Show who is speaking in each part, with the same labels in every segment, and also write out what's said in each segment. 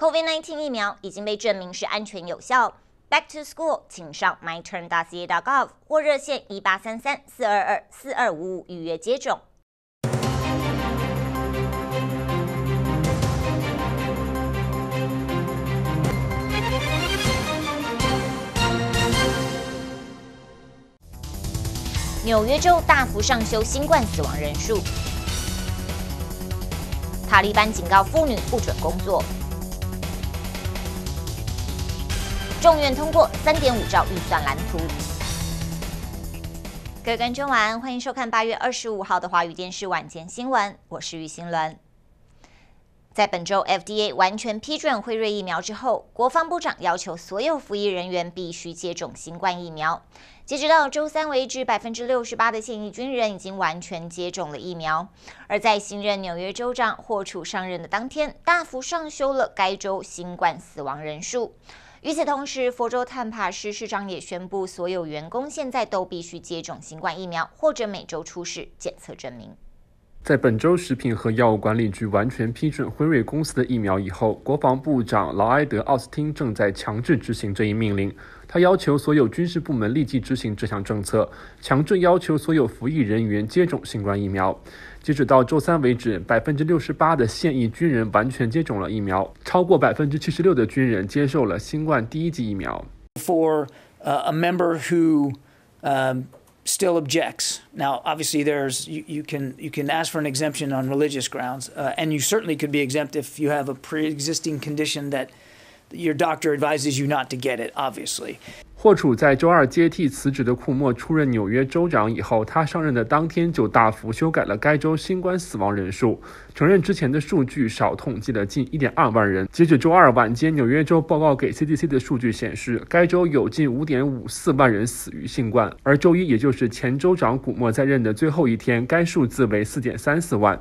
Speaker 1: COVID-19 疫苗已经被证明是安全有效。Back to school，请上 m y t u r n a a g o v 或热线一八三三四二二四二五五预约接种。纽约州大幅上修新冠死亡人数。塔利班警告妇女不准工作。众院通过三点五兆预算蓝图。各位观众晚安，欢迎收看八月二十五号的华语电视晚间新闻，我是于新伦。在本周 FDA 完全批准辉瑞疫苗之后，国防部长要求所有服役人员必须接种新冠疫苗。截止到周三为止，百分之六十八的现役军人已经完全接种了疫苗。而在新任纽约州长霍楚上任的当天，大幅上修了该州新冠死亡人数。与此同时，佛州探帕市市长也宣布，所有员工现在都必须接种新冠疫苗，或者每周出示检测证明。
Speaker 2: 在本周食品和药物管理局完全批准辉瑞公司的疫苗以后，国防部长劳埃德·奥斯汀正在强制执行这一命令。他要求所有军事部门立即执行这项政策，强制要求所有服役人员接种新冠疫苗。截止到周三为止，百分之六十八的现役军人完全接种了疫苗，超过百分之七十六的军人接受了新冠第一剂疫苗。
Speaker 3: For uh, a member who um, still objects, now obviously there's you, you can you can ask for an exemption on religious grounds, uh, and you certainly could be exempt if you have a pre-existing condition that.
Speaker 2: 霍楚在周二接替辞职的库莫出任纽约州长以后，他上任的当天就大幅修改了该州新冠死亡人数，承认之前的数据少统计了近一点二万人。截止周二晚间，纽约州报告给 CDC 的数据显示，该州有近五点五四万人死于新冠，而周一也就是前州长古莫在任的最后一天，该数字为四点三四万。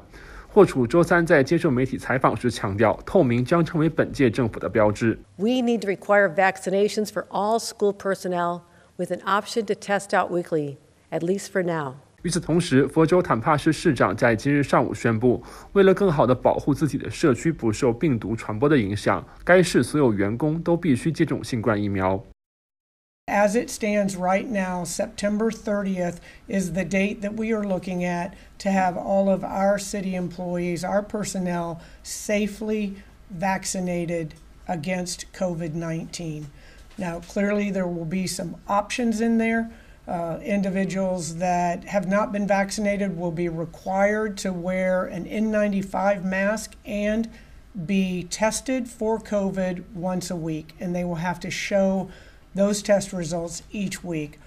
Speaker 2: 霍楚周三在接受媒体采访时强调，透明将成为本届政府的标志。
Speaker 3: We need to require vaccinations for all school personnel with an option to test out weekly, at least for now.
Speaker 2: 与此同时，佛州坦帕市市长在今日上午宣布，为了更好的保护自己的社区不受病毒传播的影响，该市所有员工都必须接种新冠疫苗。
Speaker 3: As it stands right now, September 30th is the date that we are looking at to have all of our city employees, our personnel, safely vaccinated against COVID 19. Now, clearly, there will be some options in there. Uh, individuals that have not been vaccinated will be required to wear an N95 mask and be tested for COVID once a week, and they will have to show those test results each week。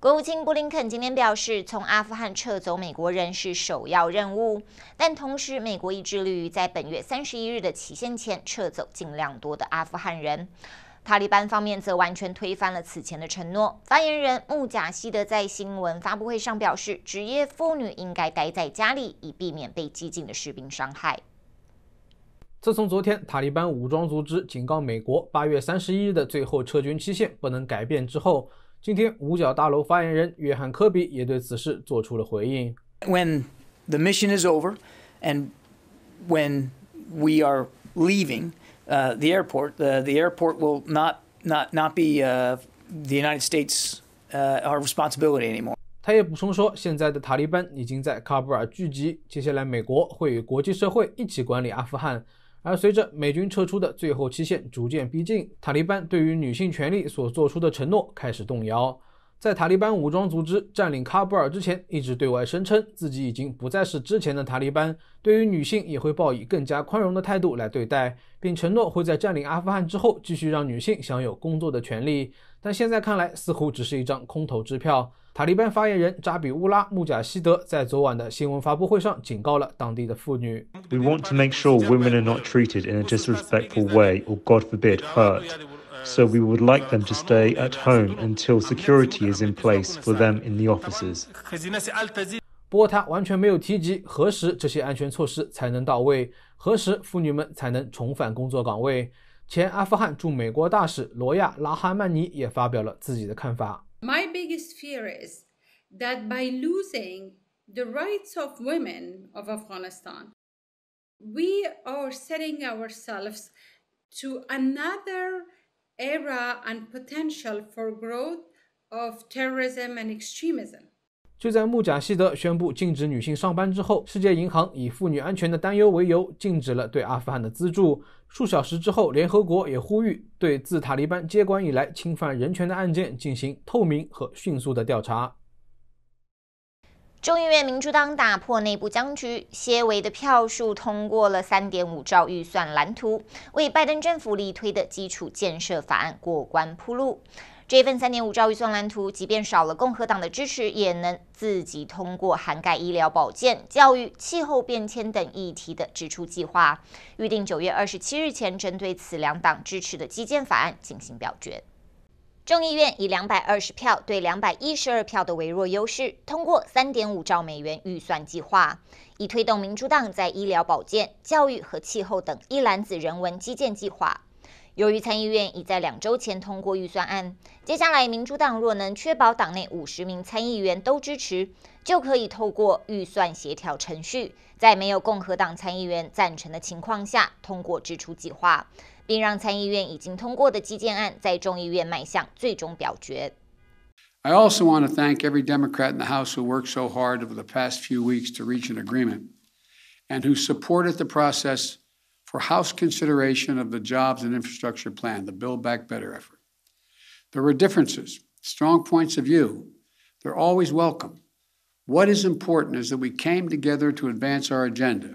Speaker 1: 国务卿布林肯今天表示，从阿富汗撤走美国人是首要任务，但同时，美国亦致力于在本月三十一日的期限前撤走尽量多的阿富汗人。塔利班方面则完全推翻了此前的承诺。发言人穆贾希德在新闻发布会上表示，职业妇女应该待在家里，以避免被激进的士兵伤害。
Speaker 4: 自从昨天塔利班武装组织警告美国，八月三十一日的最后撤军期限不能改变之后，今天五角大楼发言人约翰科比也对此事做出了回应。When the mission is over, and when we are
Speaker 3: leaving, uh, the airport, the the airport will not not not be uh
Speaker 4: the United States uh our responsibility anymore。他也补充说，现在的塔利班已经在喀布尔聚集，接下来美国会与国际社会一起管理阿富汗。而随着美军撤出的最后期限逐渐逼近，塔利班对于女性权利所做出的承诺开始动摇。在塔利班武装组织占领喀布尔之前，一直对外声称自己已经不再是之前的塔利班，对于女性也会抱以更加宽容的态度来对待，并承诺会在占领阿富汗之后继续让女性享有工作的权利。但现在看来，似乎只是一张空头支票。塔利班发言人扎比乌拉·穆贾希德在昨晚的新闻发布会上警告了当地的妇女。
Speaker 2: We want to make sure women are not treated in a disrespectful way, or God forbid, hurt. So we would like them to stay at home until security is in place for them in the offices.
Speaker 4: 不过，他完全没有提及何时这些安全措施才能到位，何时妇女们才能重返工作岗位。前阿富汗驻美国大使罗亚·拉哈曼尼也发表了自己的看法。
Speaker 5: My biggest fear is that by losing the rights of women of Afghanistan, we are setting ourselves to another era and potential for growth of terrorism and extremism.
Speaker 4: 就在穆贾希德宣布禁止女性上班之后，世界银行以妇女安全的担忧为由，禁止了对阿富汗的资助。数小时之后，联合国也呼吁对自塔利班接管以来侵犯人权的案件进行透明和迅速的调查。
Speaker 1: 众议院民主党打破内部僵局，谢韦的票数通过了3.5兆预算蓝图，为拜登政府力推的基础建设法案过关铺路。这份三点五兆预算蓝图，即便少了共和党的支持，也能自己通过涵盖医疗保健、教育、气候变迁等议题的支出计划。预定九月二十七日前，针对此两党支持的基建法案进行表决。众议院以两百二十票对两百一十二票的微弱优势，通过三点五兆美元预算计划，以推动民主党在医疗保健、教育和气候等一篮子人文基建计划。由于参议院已在两周前通过预算案，接下来民主党若能确保党内五十名参议员都支持，就可以透过预算协调程序，在没有共和党参议员赞成的情况下通过支出计划，并让参议院已经通过的基建案在众议院迈向最终表决。
Speaker 4: I also want to thank every Democrat in the House who worked so hard over the past few weeks to reach an agreement and who supported the process. for House consideration of the Jobs and Infrastructure Plan, the Build Back Better effort. There were differences, strong points of view. They're always welcome. What is important is that we came together to advance our agenda.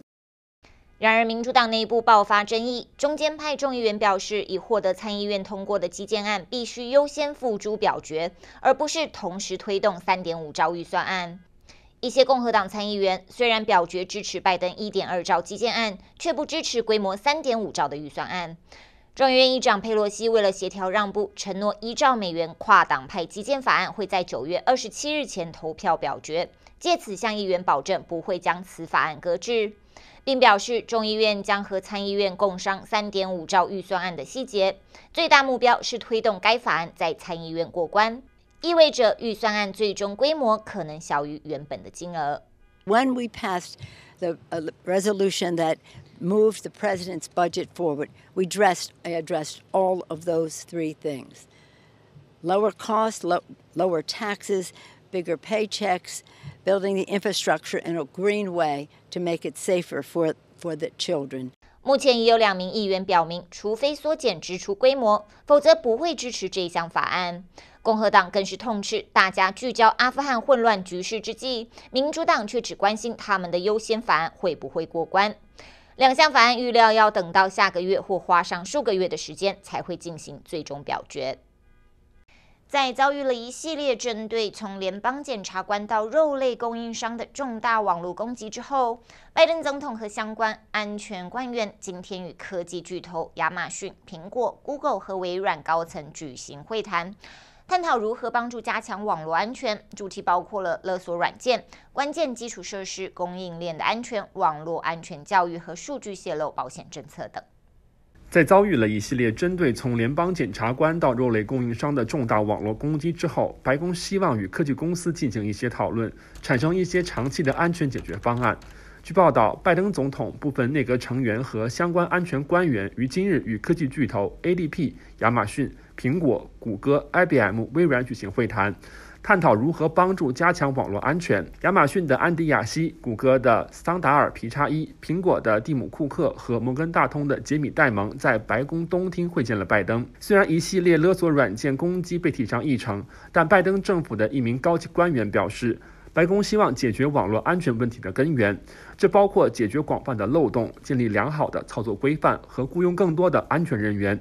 Speaker 1: 然而，民主党内部爆发争议。中间派众议员表示，已获得参议院通过的基建案必须优先付诸表决，而不是同时推动3.5兆预算案。一些共和党参议员虽然表决支持拜登一点二兆基建案，却不支持规模三点五兆的预算案。众议院议长佩洛西为了协调让步，承诺一兆美元跨党派基建法案会在九月二十七日前投票表决，借此向议员保证不会将此法案搁置，并表示众议院将和参议院共商三点五兆预算案的细节，最大目标是推动该法案在参议院过关。意味着预算案最终规模可能小于原本的金额。When we passed the uh, resolution that moved the president's budget
Speaker 3: forward, we addressed addressed all of those three things: lower costs, lo lower taxes, bigger paychecks, building the infrastructure in a green way to make it safer for for the children.
Speaker 1: 目前已有两名议员表明，除非缩减支出规模，否则不会支持这项法案。共和党更是痛斥，大家聚焦阿富汗混乱局势之际，民主党却只关心他们的优先法案会不会过关。两项法案预料要等到下个月或花上数个月的时间才会进行最终表决。在遭遇了一系列针对从联邦检察官到肉类供应商的重大网络攻击之后，拜登总统和相关安全官员今天与科技巨头亚马逊、苹果、Google 和微软高层举行会谈。探讨如何帮助加强网络安全，主题包括了勒索软件、关键基础设施供应链的安全、网络安全教育和数据泄露保险政策等。
Speaker 2: 在遭遇了一系列针对从联邦检察官到肉类供应商的重大网络攻击之后，白宫希望与科技公司进行一些讨论，产生一些长期的安全解决方案。据报道，拜登总统部分内阁成员和相关安全官员于今日与科技巨头 A D P、亚马逊、苹果、谷歌、I B M、微软举行会谈，探讨如何帮助加强网络安全。亚马逊的安迪·亚西、谷歌的桑达尔·皮查伊、苹果的蒂姆·库克和摩根大通的杰米·戴蒙在白宫东厅会见了拜登。虽然一系列勒索软件攻击被提上议程，但拜登政府的一名高级官员表示，白宫希望解决网络安全问题的根源。这包括解决广泛的漏洞、建立良好的操作规范和雇佣更多的安全人员。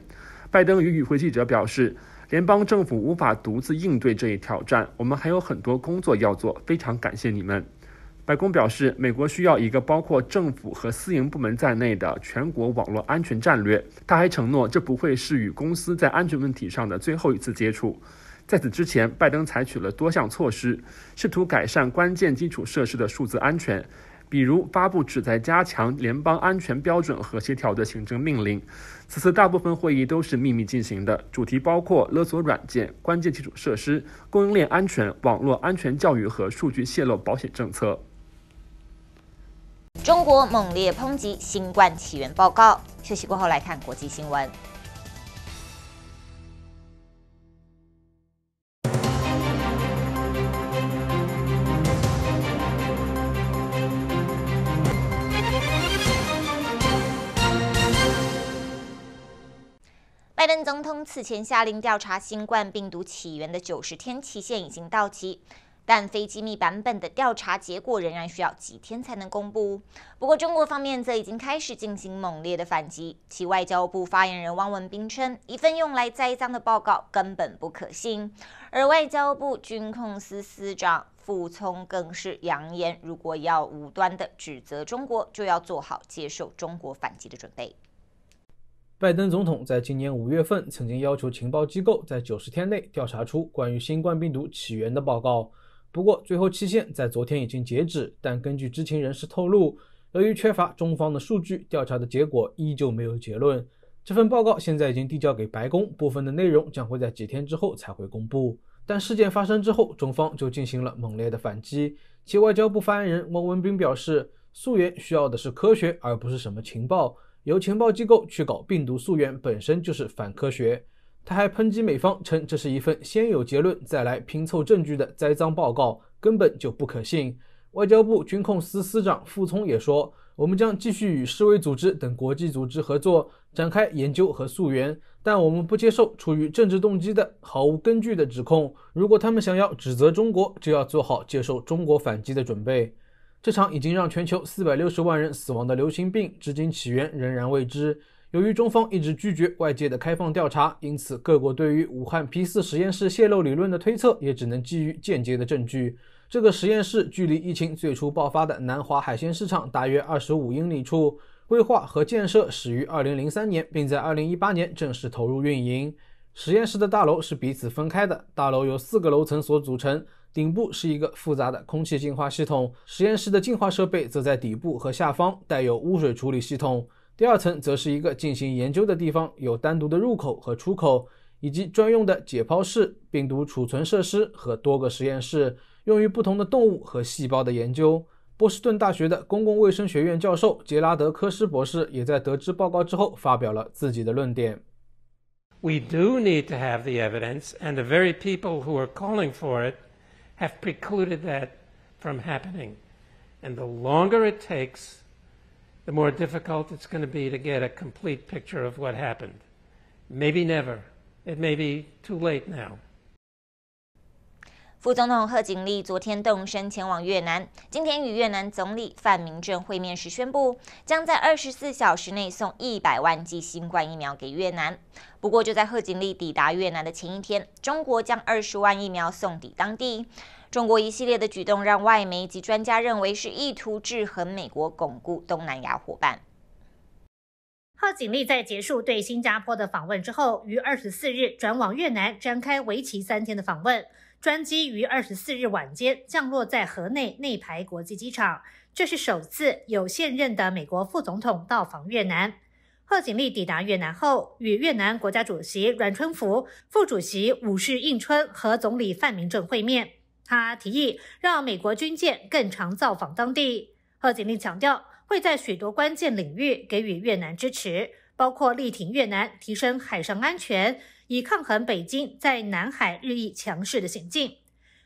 Speaker 2: 拜登与与会记者表示，联邦政府无法独自应对这一挑战，我们还有很多工作要做。非常感谢你们。白宫表示，美国需要一个包括政府和私营部门在内的全国网络安全战略。他还承诺，这不会是与公司在安全问题上的最后一次接触。在此之前，拜登采取了多项措施，试图改善关键基础设施的数字安全。比如发布旨在加强联邦安全标准和协调的行政命令。此次大部分会议都是秘密进行的，主题包括勒索软件、关键基础设施、供应链安全、网络安全教育和数据泄露保险政策。
Speaker 1: 中国猛烈抨击新冠起源报告。休息过后来看国际新闻。拜登总统此前下令调查新冠病毒起源的九十天期限已经到期，但非机密版本的调查结果仍然需要几天才能公布。不过，中国方面则已经开始进行猛烈的反击。其外交部发言人汪文斌称，一份用来栽赃的报告根本不可信，而外交部军控司司长傅聪更是扬言，如果要无端的指责中国，就要做好接受中国反击的准备。
Speaker 4: 拜登总统在今年五月份曾经要求情报机构在九十天内调查出关于新冠病毒起源的报告。不过，最后期限在昨天已经截止，但根据知情人士透露，由于缺乏中方的数据，调查的结果依旧没有结论。这份报告现在已经递交给白宫，部分的内容将会在几天之后才会公布。但事件发生之后，中方就进行了猛烈的反击。其外交部发言人汪文斌表示：“溯源需要的是科学，而不是什么情报。”由情报机构去搞病毒溯源本身就是反科学。他还抨击美方称，这是一份先有结论再来拼凑证据的栽赃报告，根本就不可信。外交部军控司司长傅聪也说：“我们将继续与世卫组织等国际组织合作，展开研究和溯源。但我们不接受出于政治动机的毫无根据的指控。如果他们想要指责中国，就要做好接受中国反击的准备。”这场已经让全球四百六十万人死亡的流行病，至今起源仍然未知。由于中方一直拒绝外界的开放调查，因此各国对于武汉 P 四实验室泄露理论的推测，也只能基于间接的证据。这个实验室距离疫情最初爆发的南华海鲜市场大约二十五英里处。规划和建设始于二零零三年，并在二零一八年正式投入运营。实验室的大楼是彼此分开的，大楼由四个楼层所组成。顶部是一个复杂的空气净化系统，实验室的净化设备则在底部和下方，带有污水处理系统。第二层则是一个进行研究的地方，有单独的入口和出口，以及专用的解剖室、病毒储存设施和多个实验室，用于不同的动物和细胞的研究。波士顿大学的公共卫生学院教授杰拉德·科斯博士也在得知报告之后发
Speaker 2: 表了自己的论点。We do need to have the evidence, and the very people who are calling for it. have precluded that from happening. And the longer it takes, the more difficult it's going to be to get a complete picture of what happened. Maybe never. It may be too late now.
Speaker 1: 副总统贺锦丽昨天动身前往越南，今天与越南总理范明政会面时宣布，将在二十四小时内送一百万剂新冠疫苗给越南。不过，就在贺锦丽抵达越南的前一天，中国将二十万疫苗送抵当地。中国一系列的举动让外媒及专家认为是意图制衡美国，巩固东南亚伙伴。贺
Speaker 3: 锦丽在结束对新加坡的访问之后，于二十四日转往越南，展开为期三天的访问。专机于二十四日晚间降落在河内内排国际机场，这是首次有现任的美国副总统到访越南。贺锦丽抵达越南后，与越南国家主席阮春福、副主席武士应春和总理范明正会面。他提议让美国军舰更常造访当地。贺锦丽强调，会在许多关键领域给予越南支持，包括力挺越南提升海上安全。以抗衡北京在南海日益强势的行径。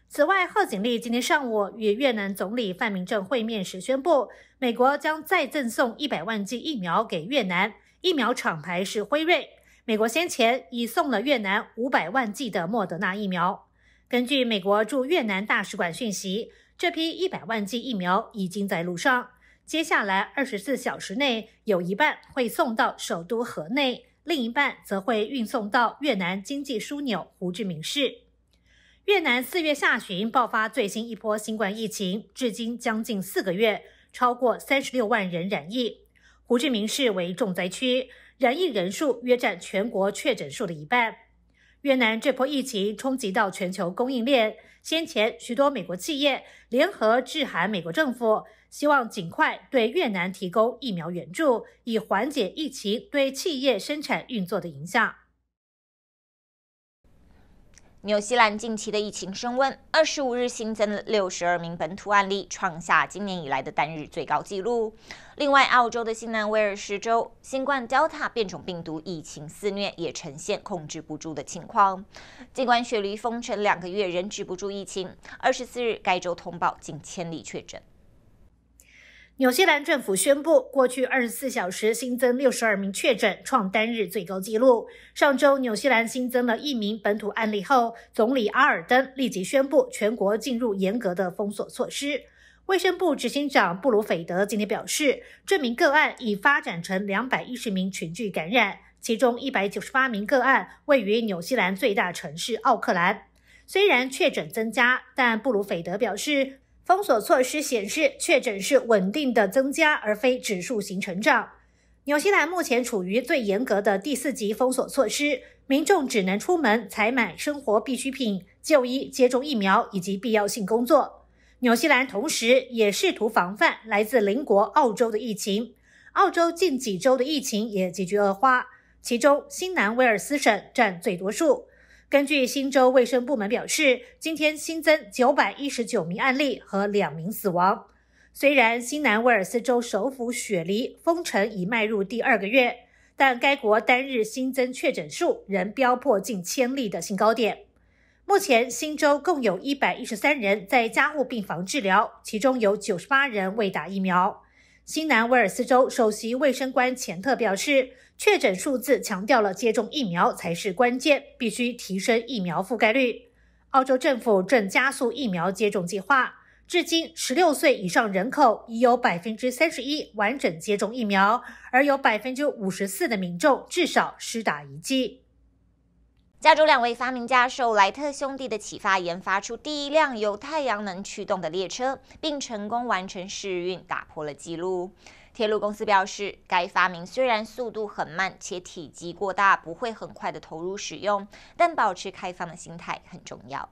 Speaker 3: 此外，贺锦丽今天上午与越南总理范明政会面时宣布，美国将再赠送一百万剂疫苗给越南，疫苗厂牌是辉瑞。美国先前已送了越南五百万剂的莫德纳疫苗。根据美国驻越南大使馆讯息，这批一百万剂疫苗已经在路上，接下来二十四小时内有一半会送到首都河内。另一半则会运送到越南经济枢纽胡志明市。越南四月下旬爆发最新一波新冠疫情，至今将近四个月，超过三十六万人染疫。胡志明市为重灾区，染疫人数约占全国确诊数的一半。越南这波疫情冲击到全球供应链，先前许多美国企业联合致函美国政府。希望尽快对越南提供疫苗援助，以缓解疫情对企
Speaker 1: 业生产运作的影响。纽西兰近期的疫情升温，二十五日新增六十二名本土案例，创下今年以来的单日最高纪录。另外，澳洲的新南威尔士州新冠 Delta 变种病毒疫情肆虐，也呈现控制不住的情况。尽管雪梨封城两个月仍止不住疫情，二十四日该州通报近千例确诊。
Speaker 3: 纽西兰政府宣布，过去二十四小时新增六十二名确诊，创单日最高纪录。上周，纽西兰新增了一名本土案例后，总理阿尔登立即宣布全国进入严格的封锁措施。卫生部执行长布鲁斐德今天表示，这名个案已发展成两百一十名群聚感染，其中一百九十八名个案位于纽西兰最大城市奥克兰。虽然确诊增加，但布鲁斐德表示。封锁措施显示，确诊是稳定的增加，而非指数型成长。纽西兰目前处于最严格的第四级封锁措施，民众只能出门采买生活必需品、就医、接种疫苗以及必要性工作。纽西兰同时也试图防范来自邻国澳洲的疫情。澳洲近几周的疫情也急剧恶化，其中新南威尔斯省占最多数。根据新州卫生部门表示，今天新增九百一十九名案例和两名死亡。虽然新南威尔斯州首府雪梨封城已迈入第二个月，但该国单日新增确诊数仍飙破近千例的新高点。目前，新州共有一百一十三人在加护病房治疗，其中有九十八人未打疫苗。新南威尔斯州首席卫生官钱特表示。确诊数字强调了接种疫苗才是关键，必须提升疫苗覆盖率。澳洲政府正加速疫苗接种计划，至今十六岁以上人口已有百分之三十一完整接种疫苗，而有百分之五十四的民众
Speaker 1: 至少施打一剂。加州两位发明家受莱特兄弟的启发，研发出第一辆由太阳能驱动的列车，并成功完成试运，打破了纪录。铁路公司表示，该发明虽然速度很慢且体积过大，不会很快的投入使用，但保持开放的心态很重要。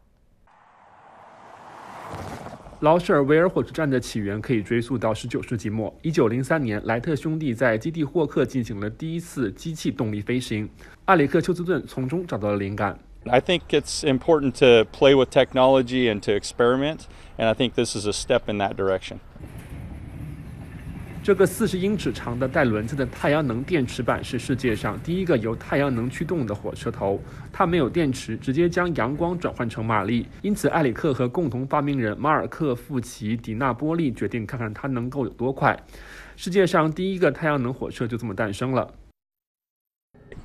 Speaker 2: 劳舍维尔火车站的起源可以追溯到十九世纪末。一九零三年，莱特兄弟在基地霍克进行了第一次机器动力飞行，阿里克丘斯顿从中找到了灵感。I think it's important to play with technology and to experiment, and I think this is a step in that direction. 这个四十英尺长的带轮子的太阳能电池板是世界上第一个由太阳能驱动的火车头。它没有电池，直接将阳光转换成马力。因此，埃里克和共同发明人马尔克·富奇·迪纳波利决定看看它能够有多快。世界上第一个太阳能火车就这么诞生了。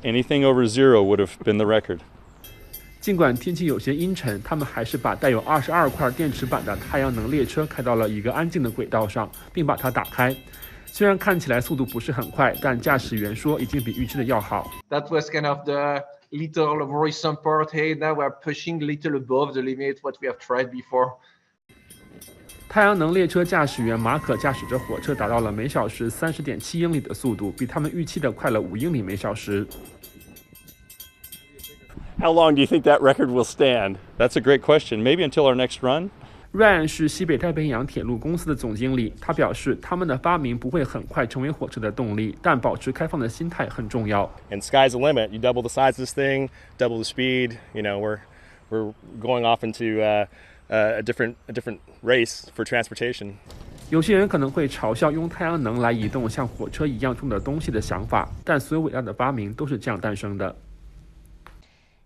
Speaker 2: Anything over zero would have been the record。尽管天气有些阴沉，他们还是把带有二十二块电池板的太阳能列车开到了一个安静的轨道上，并把它打开。虽然看起来速度不是很快，但驾驶员说已经比预期的要好。
Speaker 4: That was kind of the little worrisome part. Hey, now we're pushing a little above the limit what we have tried before.
Speaker 2: 太阳能列车驾驶员马可驾驶着火车达到了每小时三十点七英里的速度，比他们预期的快了五英里每小时。How long do you think that record will stand? That's a great question. Maybe until our next run. Ryan 是西北太平洋铁路公司的总经理，他表示：“他们的发明不会很快成为火车的动力，但保持开放的心态很重要。” And sky's the limit. You double the size of this thing, double the speed. You know, we're we're going off into a different a different race for transportation. 有些人可能会嘲笑用太阳能来移动像火车一样重的东西的想法，但所有伟大的发明都是这样诞生的。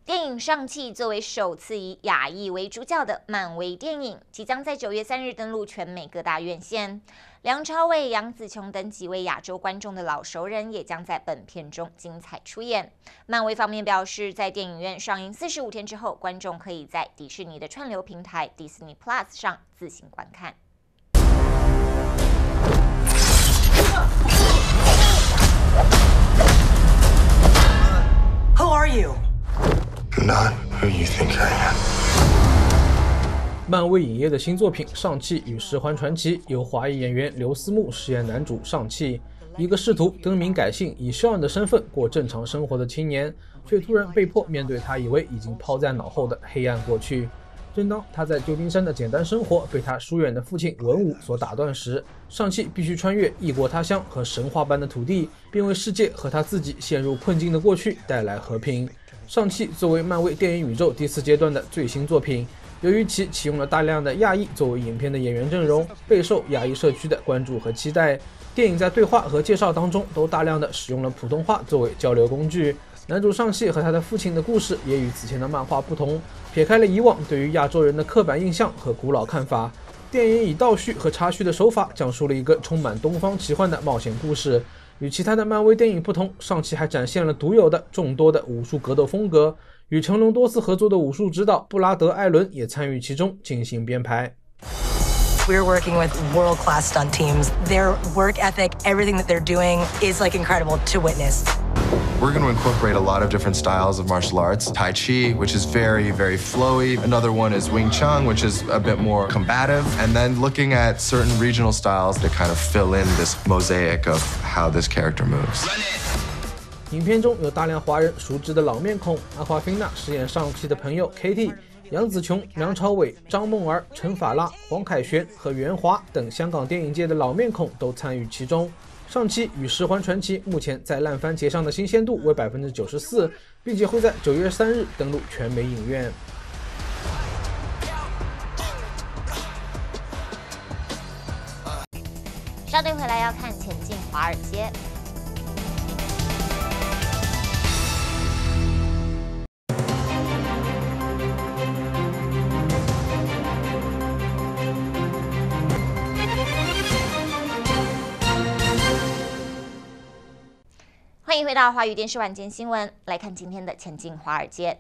Speaker 1: 电影《上汽》作为首次以亚裔为主角的漫威电影，即将在九月三日登陆全美各大院线。梁朝伟、杨紫琼等几位亚洲观众的老熟人也将在本片中精彩出演。漫威方面表示，在电影院上映四十五天之后，观众可以在迪士尼的串流平台 Disney Plus 上自行观看。
Speaker 3: Who are you?
Speaker 4: 漫威影业的新作品《上汽与十环传奇》由华裔演员刘思慕饰演男主上汽，一个试图更名改姓、以肖恩的身份过正常生活的青年，却突然被迫面对他以为已经抛在脑后的黑暗过去。正当他在旧金山的简单生活被他疏远的父亲文武所打断时，上汽必须穿越异国他乡和神话般的土地，并为世界和他自己陷入困境的过去带来和平。上汽作为漫威电影宇宙第四阶段的最新作品，由于其启用了大量的亚裔作为影片的演员阵容，备受亚裔社区的关注和期待。电影在对话和介绍当中都大量的使用了普通话作为交流工具。男主上戏和他的父亲的故事也与此前的漫画不同，撇开了以往对于亚洲人的刻板印象和古老看法。电影以倒叙和插叙的手法，讲述了一个充满东方奇幻的冒险故事。与其他的漫威电影不同，上期还展现了独有的众多的武术格斗风格。与成龙多次合作的武术指导布拉德·艾伦也参与其中进行编排。We're working with world-class stunt teams. Their work ethic, everything that they're doing, is like incredible to witness. We're going to incorporate a lot of different styles of martial arts. Tai Chi, which is very, very flowy. Another one is Wing Chun, which is a bit more combative. And then looking at certain regional styles to kind of fill in this mosaic of how this character moves. 影片中有大量华人熟知的老面孔，阿华菲娜饰演上汽的朋友上期《与十环传奇》目前在烂番茄上的新鲜度为百分之九十四，并且会在九月三日登陆全美影院。
Speaker 1: 稍等回来要看《前进华尔街》。最大华语电视晚间新闻，来看今天的《前进华尔街》。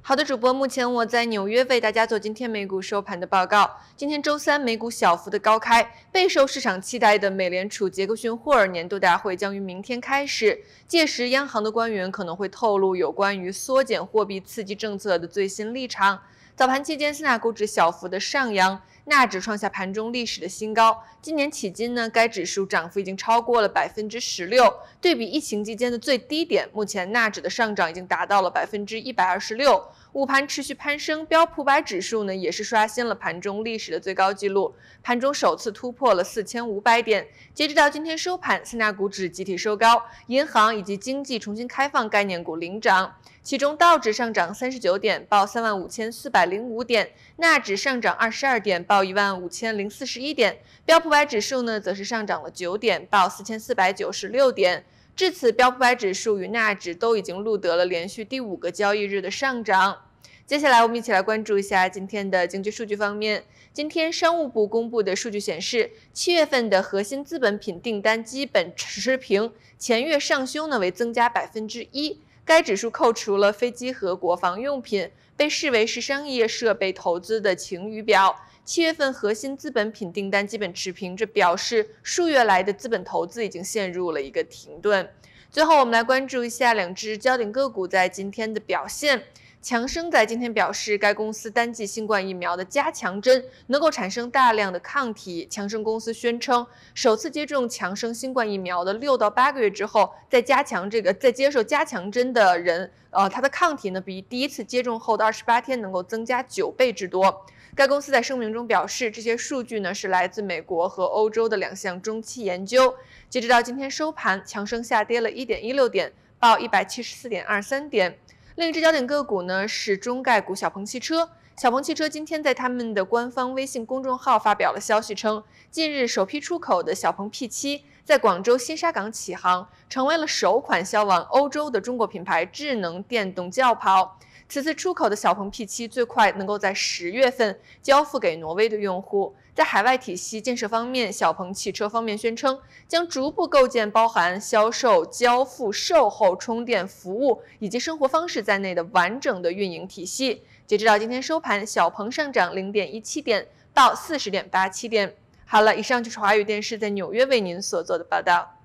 Speaker 1: 好
Speaker 5: 的，主播，目前我在纽约为大家做今天美股收盘的报告。今天周三，美股小幅的高开，备受市场期待的美联储杰克逊霍尔年度大会将于明天开始，届时央行的官员可能会透露有关于缩减货币刺激政策的最新立场。早盘期间，四大股指小幅的上扬，纳指创下盘中历史的新高。今年迄今呢，该指数涨幅已经超过了百分之十六。对比疫情期间的最低点，目前纳指的上涨已经达到了百分之一百二十六。午盘持续攀升，标普百指数呢也是刷新了盘中历史的最高纪录，盘中首次突破了四千五百点。截止到今天收盘，三大股指集体收高，银行以及经济重新开放概念股领涨，其中道指上涨三十九点，报三万五千四百零五点，纳指上涨二十二点，报一万五千零四十一点，标普百指数呢则是上涨了九点，报四千四百九十六点。至此，标普百指数与纳指都已经录得了连续第五个交易日的上涨。接下来我们一起来关注一下今天的经济数据方面。今天商务部公布的数据显示，七月份的核心资本品订单基本持平，前月上修呢为增加百分之一。该指数扣除了飞机和国防用品，被视为是商业设备投资的晴雨表。七月份核心资本品订单基本持平，这表示数月来的资本投资已经陷入了一个停顿。最后，我们来关注一下两只焦点个股在今天的表现。强生在今天表示，该公司单剂新冠疫苗的加强针能够产生大量的抗体。强生公司宣称，首次接种强生新冠疫苗的六到八个月之后，再加强这个，在接受加强针的人，呃，他的抗体呢，比第一次接种后的二十八天能够增加九倍之多。该公司在声明中表示，这些数据呢是来自美国和欧洲的两项中期研究。截止到今天收盘，强生下跌了一点一六点，报一百七十四点二三点。另一只焦点个股呢是中概股小鹏汽车。小鹏汽车今天在他们的官方微信公众号发表了消息，称近日首批出口的小鹏 P7 在广州新沙港起航，成为了首款销往欧洲的中国品牌智能电动轿跑。此次出口的小鹏 P7 最快能够在十月份交付给挪威的用户。在海外体系建设方面，小鹏汽车方面宣称将逐步构建包含销售、交付、售后、充电服务以及生活方式在内的完整的运营体系。截止到今天收盘，小鹏上涨零点一七点，到四十点八七点。好了，以上就是华语电视在纽约为您所做的报道。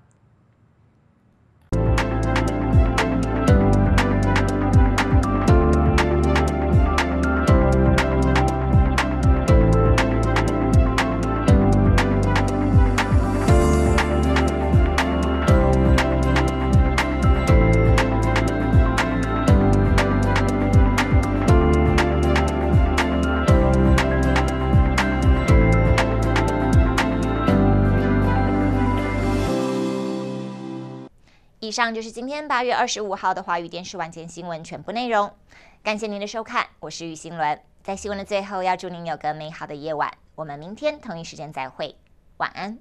Speaker 1: 以上就是今天八月二十五号的华语电视晚间新闻全部内容，感谢您的收看，我是于新伦。在新闻的最后，要祝您有个美好的夜晚，我们明天同一时间再会，晚安。